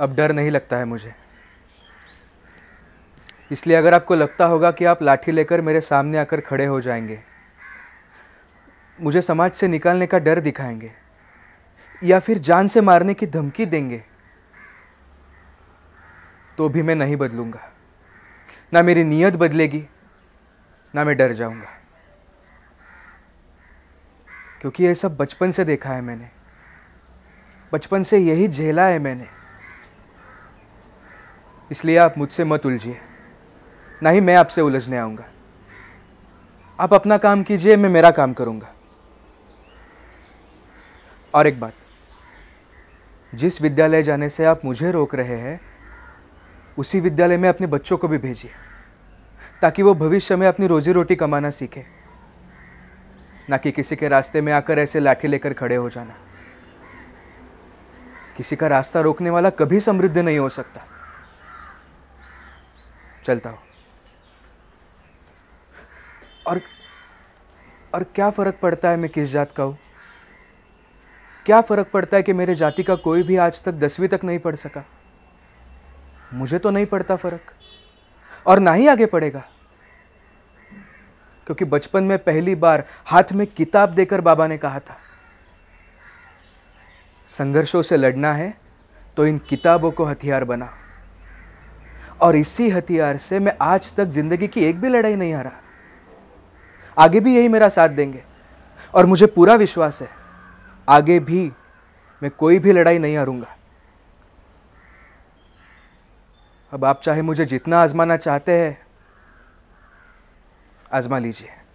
अब डर नहीं लगता है मुझे इसलिए अगर आपको लगता होगा कि आप लाठी लेकर मेरे सामने आकर खड़े हो जाएंगे मुझे समाज से निकालने का डर दिखाएंगे या फिर जान से मारने की धमकी देंगे तो भी मैं नहीं बदलूंगा ना मेरी नीयत बदलेगी ना मैं डर जाऊंगा क्योंकि ये सब बचपन से देखा है मैंने बचपन से यही झेला है मैंने इसलिए आप मुझसे मत उलझिए ना ही मैं आपसे उलझने आऊँगा आप अपना काम कीजिए मैं मेरा काम करूँगा और एक बात जिस विद्यालय जाने से आप मुझे रोक रहे हैं उसी विद्यालय में अपने बच्चों को भी भेजिए ताकि वो भविष्य में अपनी रोजी रोटी कमाना सीखे ना कि किसी के रास्ते में आकर ऐसे लाठी लेकर खड़े हो जाना किसी का रास्ता रोकने वाला कभी समृद्ध नहीं हो सकता चलता हो और और क्या फ़र्क पड़ता है मैं किस जात का हूँ क्या फ़र्क पड़ता है कि मेरे जाति का कोई भी आज तक दसवीं तक नहीं पढ़ सका मुझे तो नहीं पड़ता फ़र्क और ना ही आगे पड़ेगा क्योंकि बचपन में पहली बार हाथ में किताब देकर बाबा ने कहा था संघर्षों से लड़ना है तो इन किताबों को हथियार बना और इसी हथियार से मैं आज तक ज़िंदगी की एक भी लड़ाई नहीं हारा आगे भी यही मेरा साथ देंगे और मुझे पूरा विश्वास है आगे भी मैं कोई भी लड़ाई नहीं हारूंगा अब आप चाहे मुझे जितना आजमाना चाहते हैं आजमा लीजिए